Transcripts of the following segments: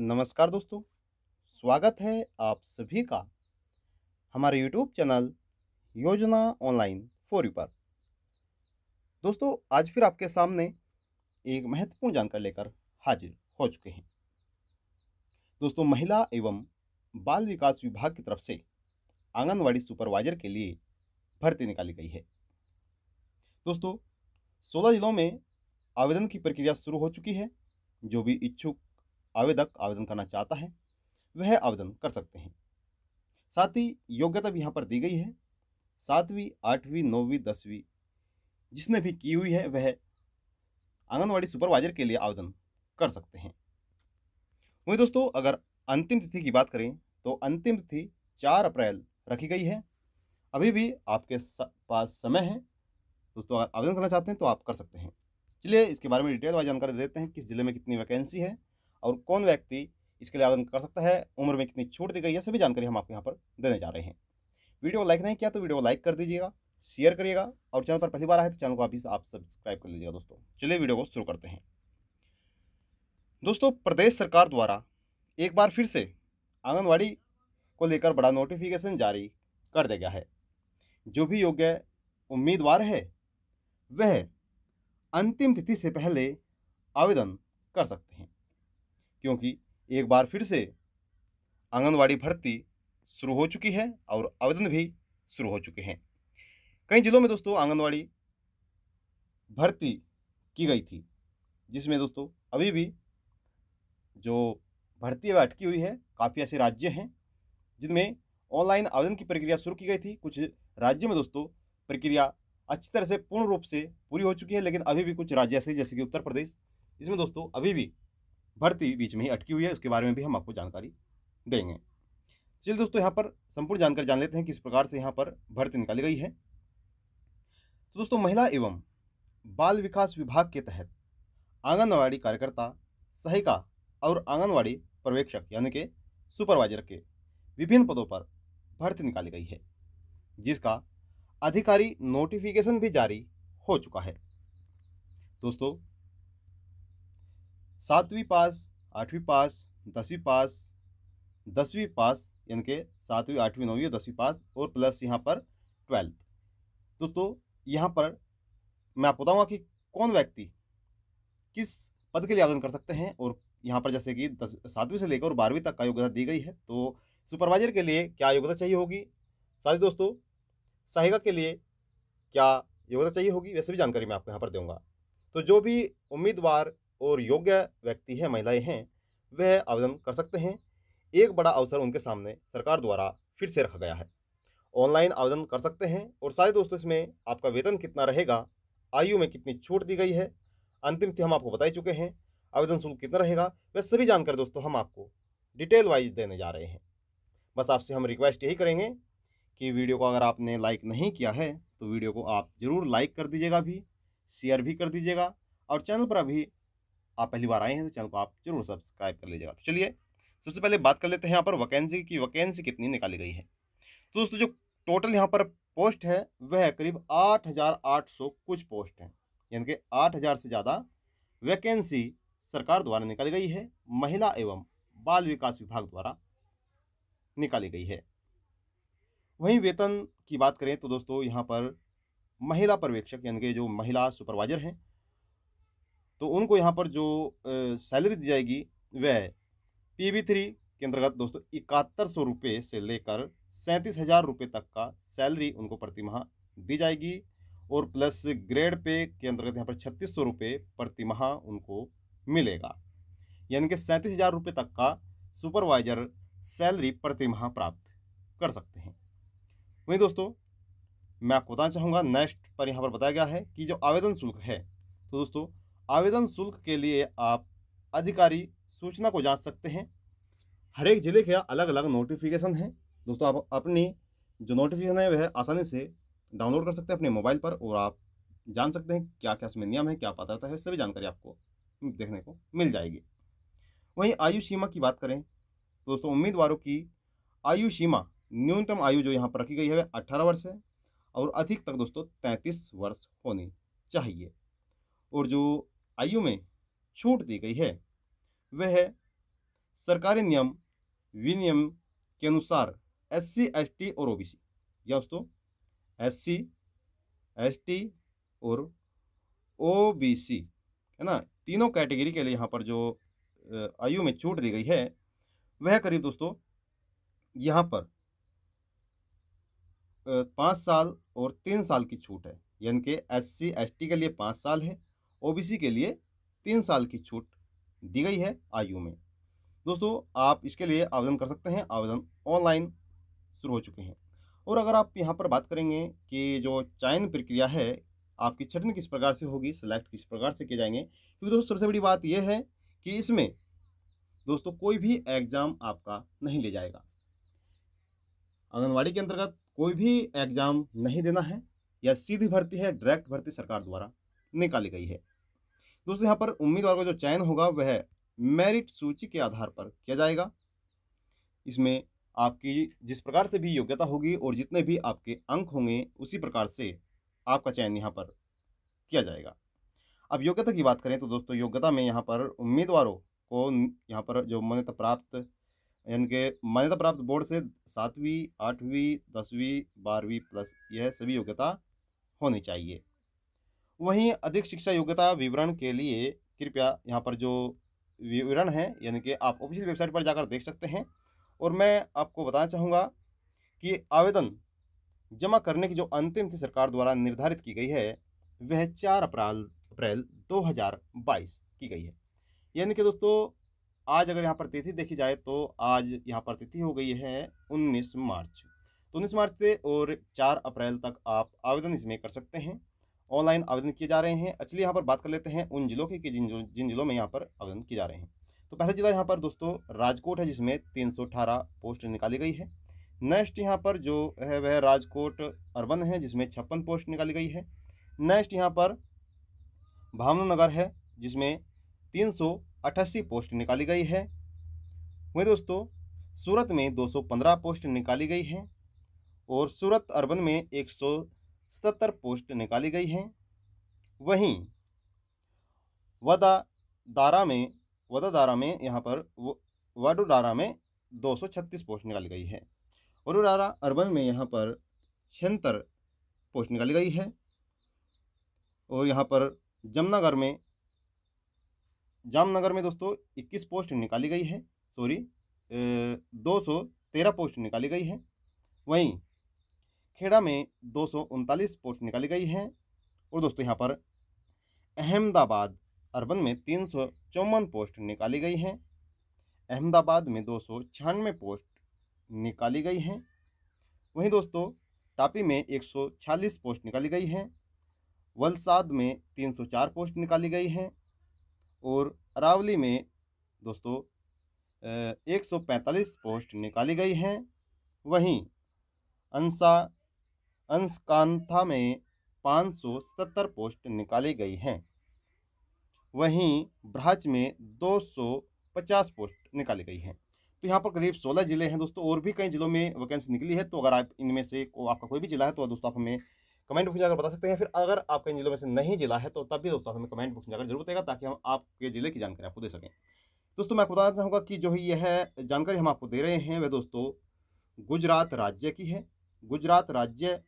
नमस्कार दोस्तों स्वागत है आप सभी का हमारे YouTube channel Yojana online four पर दोस्तों आज फिर आपके सामने एक महत्वपूर्ण जानकारी लेकर हाजिर हो चुके हैं दोस्तों महिला एवं बाल विकास विभाग की तरफ से आंगनवाड़ी सुपरवाइजर के लिए भर्ती निकाली गई है दोस्तों सोलह जिलों में आवेदन की प्रक्रिया शुरू हो चुकी है जो भी इच्छुक आवेदक आवेदन करना चाहता है वह आवेदन कर सकते हैं साथ ही योग्यता भी यहाँ पर दी गई है सातवीं आठवीं नौवीं दसवीं जिसने भी की हुई है वह आंगनवाड़ी सुपरवाइजर के लिए आवेदन कर सकते हैं वहीं दोस्तों अगर अंतिम तिथि की बात करें तो अंतिम तिथि चार अप्रैल रखी गई है अभी भी आपके पास समय है दोस्तों अगर आवेदन करना चाहते हैं तो आप कर सकते हैं चलिए इसके बारे में डिटेल वाइज जानकारी देते हैं किस ज़िले में कितनी वैकेंसी है और कौन व्यक्ति इसके लिए आवेदन कर सकता है उम्र में कितनी छूट दी गई है सभी जानकारी हम आपको यहाँ पर देने जा रहे हैं वीडियो को लाइक नहीं किया तो वीडियो को लाइक कर दीजिएगा शेयर करिएगा और चैनल पर पहली बार आए तो चैनल को आप आप सब्सक्राइब कर लीजिएगा दोस्तों चलिए वीडियो को शुरू करते हैं दोस्तों प्रदेश सरकार द्वारा एक बार फिर से आंगनवाड़ी को लेकर बड़ा नोटिफिकेशन जारी कर दिया गया है जो भी योग्य उम्मीदवार है वह अंतिम तिथि से पहले आवेदन कर सकते हैं क्योंकि एक बार फिर से आंगनवाड़ी भर्ती शुरू हो चुकी है और आवेदन भी शुरू हो चुके हैं कई ज़िलों में दोस्तों आंगनवाड़ी भर्ती की गई थी जिसमें दोस्तों अभी भी जो भर्ती अटकी हुई है काफ़ी ऐसे राज्य हैं जिनमें ऑनलाइन आवेदन की प्रक्रिया शुरू की गई थी कुछ राज्य में दोस्तों प्रक्रिया अच्छी तरह से पूर्ण रूप से पूरी हो चुकी है लेकिन अभी भी कुछ राज्य ऐसे जैसे कि उत्तर प्रदेश इसमें दोस्तों अभी भी भर्ती बीच में ही अटकी हुई है उसके बारे में भी हम आपको जानकारी देंगे चलिए दोस्तों यहाँ पर संपूर्ण जानकारी जान लेते हैं किस प्रकार से यहाँ पर भर्ती निकाली गई है तो दोस्तों महिला एवं बाल विकास विभाग के तहत आंगनवाड़ी कार्यकर्ता सहायिका और आंगनवाड़ी पर्यवेक्षक यानी कि सुपरवाइजर के विभिन्न पदों पर भर्ती निकाली गई है जिसका अधिकारी नोटिफिकेशन भी जारी हो चुका है दोस्तों सातवीं पास आठवीं पास दसवीं पास दसवीं पास यानी कि सातवीं आठवीं नौवीं दसवीं पास और प्लस यहाँ पर ट्वेल्थ दोस्तों यहाँ पर मैं आपको बताऊँगा कि कौन व्यक्ति किस पद के लिए आवेदन कर सकते हैं और यहाँ पर जैसे कि दस सातवीं से लेकर और बारहवीं तक का योग्यता दी गई है तो सुपरवाइजर के लिए क्या योग्यता चाहिए होगी साथ ही दोस्तों सहायिका के लिए क्या योग्यता चाहिए होगी वैसे भी जानकारी मैं आपको यहाँ पर दूँगा तो जो भी उम्मीदवार और योग्य व्यक्ति हैं महिलाएं हैं वह आवेदन कर सकते हैं एक बड़ा अवसर उनके सामने सरकार द्वारा फिर से रखा गया है ऑनलाइन आवेदन कर सकते हैं और सारे दोस्तों इसमें आपका वेतन कितना रहेगा आयु में कितनी छूट दी गई है अंतिम तिथि हम आपको बता चुके हैं आवेदन शुल्क कितना रहेगा वह सभी जानकारी दोस्तों हम आपको डिटेल वाइज देने जा रहे हैं बस आपसे हम रिक्वेस्ट यही करेंगे कि वीडियो को अगर आपने लाइक नहीं किया है तो वीडियो को आप ज़रूर लाइक कर दीजिएगा भी शेयर भी कर दीजिएगा और चैनल पर अभी आप पहली बार आए हैं तो चैनल को आप जरूर सब्सक्राइब कर लीजिएगा तो चलिए सबसे पहले बात कर लेते हैं यहाँ पर वैकेंसी की वैकेंसी कितनी निकाली गई है तो दोस्तों जो टोटल यहाँ पर पोस्ट है वह करीब आठ हज़ार आठ सौ कुछ पोस्ट हैं यानी कि आठ हज़ार से ज़्यादा वैकेंसी सरकार द्वारा निकाली गई है महिला एवं बाल विकास विभाग द्वारा निकाली गई है वहीं वेतन की बात करें तो दोस्तों यहाँ पर महिला पर्यवेक्षक यानी कि जो महिला सुपरवाइजर हैं तो उनको यहाँ पर जो सैलरी दी जाएगी वह पी वी थ्री के अंतर्गत दोस्तों इकहत्तर सौ रुपये से लेकर सैंतीस हज़ार रुपये तक का सैलरी उनको प्रतिमाह दी जाएगी और प्लस ग्रेड पे के अंतर्गत यहाँ पर छत्तीस सौ रुपये प्रतिमाह उनको मिलेगा यानी कि सैंतीस हज़ार रुपये तक का सुपरवाइजर सैलरी प्रतिमाह प्राप्त कर सकते हैं वहीं दोस्तों मैं आपको बताना चाहूँगा नेक्स्ट पर यहाँ पर बताया गया है कि जो आवेदन शुल्क है तो दोस्तों आवेदन शुल्क के लिए आप अधिकारी सूचना को जांच सकते हैं हर एक ज़िले के अलग अलग नोटिफिकेशन हैं दोस्तों आप अपनी जो नोटिफिकेशन है वह आसानी से डाउनलोड कर सकते हैं अपने मोबाइल पर और आप जान सकते हैं क्या क्या उसमें नियम है क्या पात्रता है सभी जानकारी आपको देखने को मिल जाएगी वहीं आयु सीमा की बात करें दोस्तों उम्मीदवारों की आयु सीमा न्यूनतम आयु जो यहाँ पर रखी गई है वह अट्ठारह वर्ष है और अधिक तक दोस्तों तैंतीस वर्ष होनी चाहिए और जो आयु में छूट दी गई है वह सरकारी नियम विनियम के अनुसार एस सी एस टी और ओ बी सी या दोस्तों एस सी एस टी और ओ बी सी है ना तीनों कैटेगरी के लिए यहाँ पर जो आयु में छूट दी गई है वह करीब दोस्तों यहाँ पर पाँच साल और तीन साल की छूट है यानी कि एस सी एस टी के लिए पाँच साल है ओबीसी के लिए तीन साल की छूट दी गई है आयु में दोस्तों आप इसके लिए आवेदन कर सकते हैं आवेदन ऑनलाइन शुरू हो चुके हैं और अगर आप यहाँ पर बात करेंगे कि जो चयन प्रक्रिया है आपकी छटन किस प्रकार से होगी सिलेक्ट किस प्रकार से किए जाएंगे क्योंकि दोस्तों सबसे बड़ी बात यह है कि इसमें दोस्तों कोई भी एग्ज़ाम आपका नहीं ले जाएगा आंगनबाड़ी के अंतर्गत कोई भी एग्ज़ाम नहीं देना है या सीधी भर्ती है डायरेक्ट भर्ती सरकार द्वारा निकाली गई है दोस्तों यहाँ पर उम्मीदवार का जो चयन होगा वह मेरिट सूची के आधार पर किया जाएगा इसमें आपकी जिस प्रकार से भी योग्यता होगी और जितने भी आपके अंक होंगे उसी प्रकार से आपका चयन यहाँ पर किया जाएगा अब योग्यता की बात करें तो दोस्तों योग्यता में यहाँ पर उम्मीदवारों को यहाँ पर जो मान्यता प्राप्त यानी कि मान्यता प्राप्त बोर्ड से सातवीं आठवीं दसवीं बारहवीं प्लस यह सभी योग्यता होनी चाहिए वहीं अधिक शिक्षा योग्यता विवरण के लिए कृपया यहाँ पर जो विवरण है यानी कि आप ऑफिशियल वेबसाइट पर जाकर देख सकते हैं और मैं आपको बताना चाहूँगा कि आवेदन जमा करने की जो अंतिम तिथि सरकार द्वारा निर्धारित की गई है वह चार अप्रैल अप्रैल 2022 की गई है यानी कि दोस्तों आज अगर यहाँ पर तिथि देखी जाए तो आज यहाँ पर तिथि हो गई है 19 मार्च तो उन्नीस मार्च से और 4 अप्रैल तक आप आवेदन इसमें कर सकते हैं ऑनलाइन आवेदन किए जा रहे हैं एक्चुअली यहाँ पर बात कर लेते हैं उन जिलों की जिन जिन जिलों में यहाँ पर आवेदन किए जा रहे हैं तो पहला जिला यहाँ पर दोस्तों राजकोट है जिसमें तीन पोस्ट निकाली गई है नेक्स्ट यहाँ पर जो है वह राजकोट अर्बन है जिसमें छप्पन पोस्ट निकाली गई है नेक्स्ट यहाँ पर भावनगर है जिसमें तीन पोस्ट निकाली गई है वही दोस्तों सूरत में 215 पोस्ट निकाली गई हैं और सूरत अर्बन में सतर पोस्ट निकाली गई हैं वहीं वदा दारा में वदा दारा में यहाँ पर वडोडारा में 236 पोस्ट निकाली गई है वडोडारा अर्बन में यहाँ पर छिहत्तर पोस्ट निकाली गई है और यहाँ पर जमनागर में जामनगर में दोस्तों 21 पोस्ट निकाली गई है सॉरी दो सौ तेरह पोस्ट निकाली गई है वहीं खेड़ा में दो पोस्ट निकाली गई हैं और दोस्तों यहाँ पर अहमदाबाद अरबन में तीन पोस्ट निकाली गई हैं अहमदाबाद में दो पोस्ट निकाली गई हैं वहीं दोस्तों तापी में 146 पोस्ट निकाली गई हैं वलसाद में 304 पोस्ट निकाली गई हैं और अरावली में दोस्तों 145 पोस्ट निकाली गई हैं वहीं अंसा अंशकांथा में 570 पोस्ट निकाली गई हैं वहीं ब्रहच में 250 पोस्ट निकाली गई हैं तो यहाँ पर करीब 16 ज़िले हैं दोस्तों और भी कई ज़िलों में वैकेंसी निकली है तो अगर आप इनमें से को आपका कोई भी ज़िला है तो दोस्तों आप हमें कमेंट बुक में जाकर बता सकते हैं फिर अगर आपके इन जिलों में से नहीं जिला है तो तब भी दोस्तों हमें कमेंट बुक में जाकर जरूर देगा ताकि हम आपके ज़िले की जानकारी आपको दे सकें दोस्तों मैं बताना चाहूँगा कि जो यह जानकारी हम आपको दे रहे हैं वह दोस्तों गुजरात राज्य की है गुजरात राज्य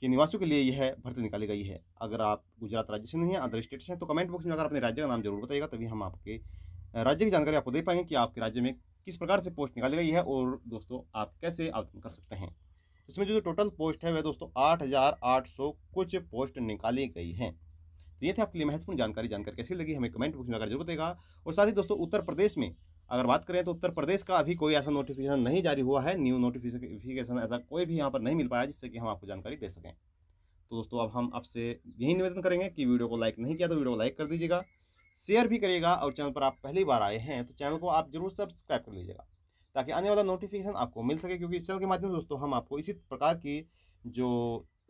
के निवासियों के लिए यह भर्ती निकाली गई है अगर आप गुजरात राज्य से नहीं हैं अदर स्टेट से हैं तो कमेंट बॉक्स में अगर अपने राज्य का नाम जरूर बताइएगा तभी हम आपके राज्य की जानकारी आपको दे पाएंगे कि आपके राज्य में किस प्रकार से पोस्ट निकाली गई है और दोस्तों आप कैसे आवेदन कर सकते हैं तो इसमें जो टोटल पोस्ट है वह दोस्तों आठ हज़ार आठ सौ कुछ पोस्ट निकाली गई हैं तो ये थे आपके लिए महत्वपूर्ण जानकारी जानकारी कैसी लगी हमें कमेंट बॉक्स में जरूर बताएगा और साथ ही दोस्तों उत्तर प्रदेश में अगर बात करें तो उत्तर प्रदेश का अभी कोई ऐसा नोटिफिकेशन नहीं जारी हुआ है न्यू नोटिफिकेशन ऐसा कोई भी यहाँ पर नहीं मिल पाया जिससे कि हम आपको जानकारी दे सकें तो दोस्तों अब हम आपसे यही निवेदन करेंगे कि वीडियो को लाइक नहीं किया तो वीडियो को लाइक कर दीजिएगा शेयर भी करिएगा और चैनल पर आप पहली बार आए हैं तो चैनल को आप जरूर सब्सक्राइब कर लीजिएगा ताकि आने वाला नोटिफिकेशन आपको मिल सके क्योंकि इस चैनल के माध्यम से दोस्तों हम आपको इसी प्रकार की जो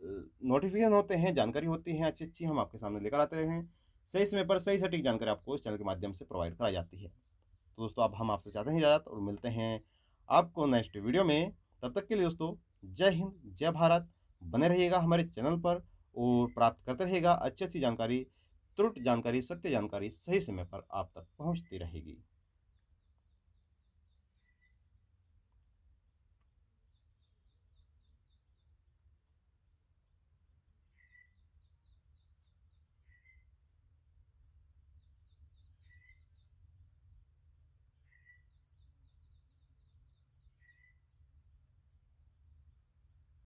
नोटिफिकेशन होते हैं जानकारी होती है अच्छी अच्छी हम आपके सामने लेकर आते हैं सही समय पर सही सटीक जानकारी आपको इस चैनल के माध्यम से प्रोवाइड कराई जाती है तो दोस्तों अब हम आपसे चाहते हैं इजाज़त और मिलते हैं आपको नेक्स्ट वीडियो में तब तक के लिए दोस्तों जय हिंद जय भारत बने रहिएगा हमारे चैनल पर और प्राप्त करते रहेगा अच्छी अच्छी जानकारी त्रुट जानकारी सत्य जानकारी सही समय पर आप तक पहुँचती रहेगी